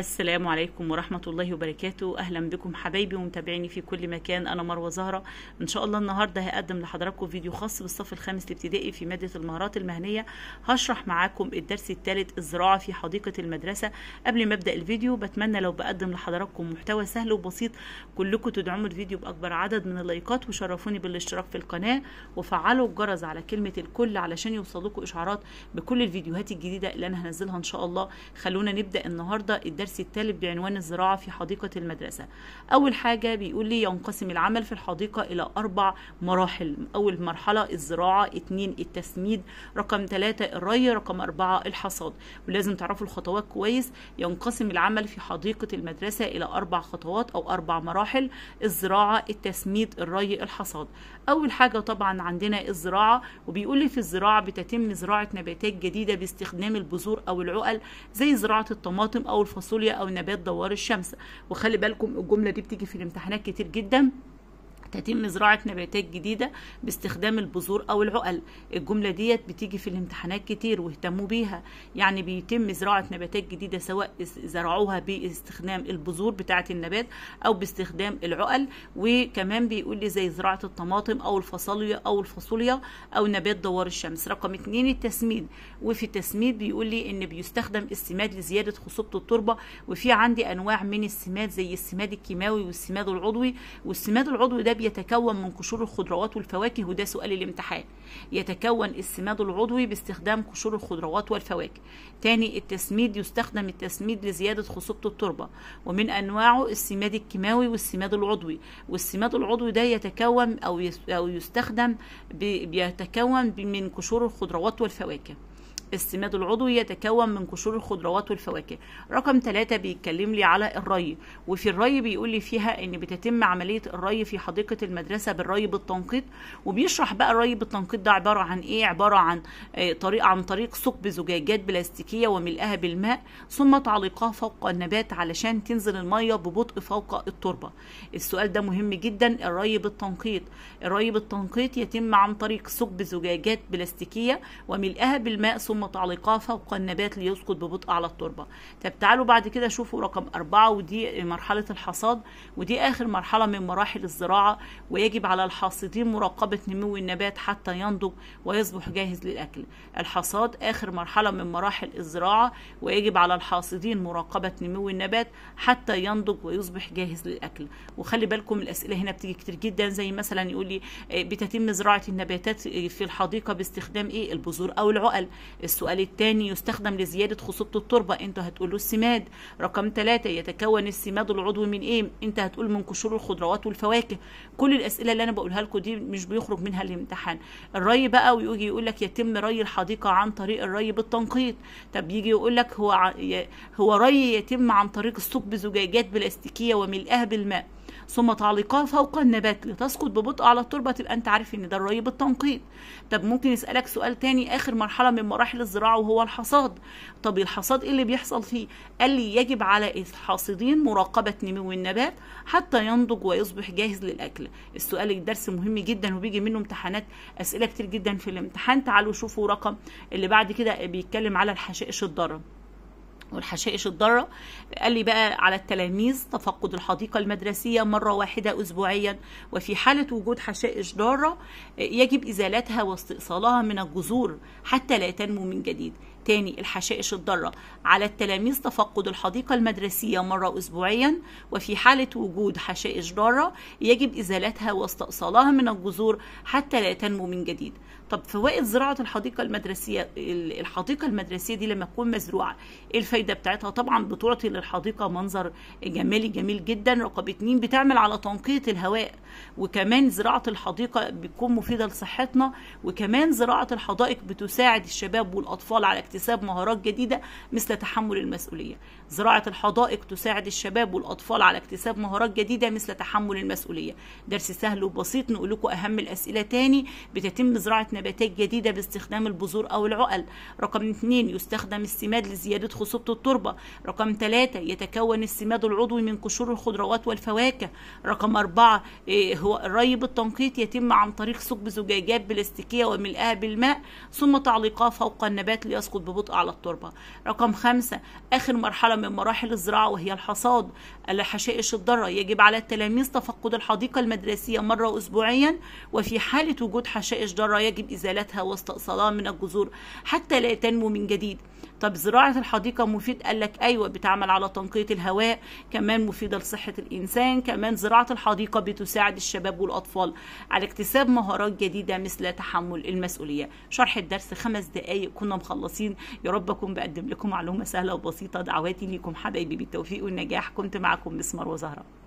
السلام عليكم ورحمة الله وبركاته أهلا بكم حبايبي ومتابعيني في كل مكان أنا مروة زهرة إن شاء الله النهاردة هقدم لحضراتكم فيديو خاص بالصف الخامس الابتدائي في مادة المهارات المهنية هشرح معاكم الدرس الثالث الزراعة في حديقة المدرسة قبل ما أبدأ الفيديو بتمنى لو بقدم لحضراتكم محتوى سهل وبسيط كلكم تدعموا الفيديو بأكبر عدد من اللايكات وشرفوني بالاشتراك في القناة وفعلوا الجرس على كلمة الكل علشان يوصلكم إشعارات بكل الفيديوهات الجديدة اللي أنا هنزلها إن شاء الله خلونا نبدأ النهاردة الدرس الدرس الثالث بعنوان الزراعة في حديقة المدرسة أول حاجة بيقول لي ينقسم العمل في الحديقة إلى أربع مراحل أول مرحلة الزراعة اتنين التسميد رقم ثلاثة الري رقم أربعة الحصاد ولازم تعرفوا الخطوات كويس ينقسم العمل في حديقة المدرسة إلى أربع خطوات أو أربع مراحل الزراعة التسميد الري الحصاد أول حاجة طبعا عندنا الزراعة وبيقول لي في الزراعة بتتم زراعة نباتات جديدة باستخدام البذور أو العقل زي زراعة الطماطم أو الفصول الفاصوليا او نبات دوار الشمس وخلي بالكم الجمله دي بتيجي في الامتحانات كتير جدا تتم زراعة نباتات جديدة باستخدام البذور أو العقل الجملة ديت بتيجي في الامتحانات كتير واهتموا بيها يعني بيتم زراعة نباتات جديدة سواء زرعوها باستخدام البذور بتاعة النبات أو باستخدام العقل وكمان بيقول لي زي زراعة الطماطم أو الفاصوليا أو الفاصوليا أو نبات دوار الشمس رقم اتنين التسميد وفي التسميد بيقول لي إن بيستخدم السماد لزيادة خصوبة التربة وفي عندي أنواع من السماد زي السماد الكيماوي والسماد العضوي والسماد العضوي ده يتكون من قشور الخضروات والفواكه وده سؤال الامتحان يتكون السماد العضوي باستخدام قشور الخضروات والفواكه تاني التسميد يستخدم التسميد لزيادة خصوبة التربة ومن أنواعه السماد الكيماوي والسماد العضوي والسماد العضوي ده يتكون أو يستخدم بيتكون من قشور الخضروات والفواكه السماد العضوي يتكون من قشور الخضروات والفواكه رقم ثلاثة بيتكلم لي على الري وفي الري بيقول لي فيها ان بتتم عملية الري في حديقة المدرسة بالري بالتنقيط وبيشرح بقى الري بالتنقيط ده عبارة عن ايه عبارة عن آه، طريق عن طريق ثقب زجاجات بلاستيكية وملئها بالماء ثم تعليقها فوق النبات علشان تنزل المية ببطء فوق التربة السؤال ده مهم جدا الري بالتنقيط الري بالتنقيط يتم عن طريق ثقب زجاجات بلاستيكية وملئها بالماء ثم ثم تعليقها فوق النبات ليسقط ببطء على التربة طب تعالوا بعد كده شوفوا رقم أربعة ودي مرحلة الحصاد ودي آخر مرحلة من مراحل الزراعة ويجب على الحاصدين مراقبة نمو النبات حتى ينضج ويصبح جاهز للأكل الحصاد آخر مرحلة من مراحل الزراعة ويجب على الحاصدين مراقبة نمو النبات حتى ينضج ويصبح جاهز للأكل وخلي بالكم الأسئلة هنا بتيجي كتير جدا زي مثلا يقول لي آه، بتتم زراعة النباتات آه، في الحديقة باستخدام إيه البذور أو العقل السؤال الثاني يستخدم لزيادة خصوبة التربة انت هتقولوا السماد رقم ثلاثة يتكون السماد العضوي من ايه انت هتقول من قشور الخضروات والفواكه كل الأسئلة اللي أنا بقولها لكم دي مش بيخرج منها الامتحان الري بقى ويجي يقول لك يتم ري الحديقة عن طريق الري بالتنقيط طب يجي يقول لك هو هو ري يتم عن طريق الثقب زجاجات بلاستيكية وملئها بالماء ثم تعليقها فوق النبات لتسقط ببطء على التربة تبقى أنت عارف إن ده الري بالتنقيط طب ممكن يسألك سؤال تاني آخر مرحلة من مراحل الزراعة وهو الحصاد طب الحصاد إيه اللي بيحصل فيه قال لي يجب على الحاصدين مراقبة نمو النبات حتى ينضج ويصبح جاهز للأكل السؤال الدرس مهم جدا وبيجي منه امتحانات أسئلة كتير جدا في الامتحان تعالوا شوفوا رقم اللي بعد كده بيتكلم على الحشائش الضاره والحشائش الضارة قال لي بقى على التلاميذ تفقد الحديقة المدرسية مرة واحدة أسبوعيا وفي حالة وجود حشائش ضارة يجب إزالتها واستئصالها من الجذور حتى لا تنمو من جديد تاني الحشائش الضارة على التلاميذ تفقد الحديقة المدرسية مرة أسبوعيا وفي حالة وجود حشائش ضارة يجب إزالتها واستئصالها من الجذور حتى لا تنمو من جديد طب فوائد زراعة الحديقة المدرسية الحديقة المدرسية دي لما تكون مزروعة إيه الفايدة بتاعتها طبعا بتعطي للحديقة منظر جمالي جميل جدا رقم اتنين بتعمل على تنقية الهواء وكمان زراعة الحديقة بتكون مفيدة لصحتنا وكمان زراعة الحدائق بتساعد الشباب والأطفال على اكتساب مهارات جديدة مثل تحمل المسؤولية زراعة الحدائق تساعد الشباب والأطفال على اكتساب مهارات جديدة مثل تحمل المسؤولية درس سهل وبسيط نقول لكم أهم الأسئلة تاني بتتم زراعة نباتات جديدة باستخدام البذور أو العقل رقم اثنين يستخدم السماد لزيادة خصوبة التربة رقم ثلاثة يتكون السماد العضوي من قشور الخضروات والفواكه رقم أربعة إيه، هو الري بالتنقيط يتم عن طريق ثقب زجاجات بلاستيكية وملئها بالماء ثم تعليقها فوق النبات ليسقط تسقط ببطء على التربة رقم خمسة آخر مرحلة من مراحل الزراعة وهي الحصاد الحشائش الضارة يجب على التلاميذ تفقد الحديقة المدرسية مرة أسبوعيا وفي حالة وجود حشائش ضارة يجب إزالتها واستئصالها من الجذور حتى لا تنمو من جديد طب زراعه الحديقه مفيد قال لك ايوه بتعمل على تنقيه الهواء كمان مفيده لصحه الانسان كمان زراعه الحديقه بتساعد الشباب والاطفال على اكتساب مهارات جديده مثل تحمل المسؤوليه شرح الدرس خمس دقائق كنا مخلصين يا رب اكون بقدم لكم معلومه سهله وبسيطه دعواتي ليكم حبايبي بالتوفيق والنجاح كنت معكم مسمار وزهره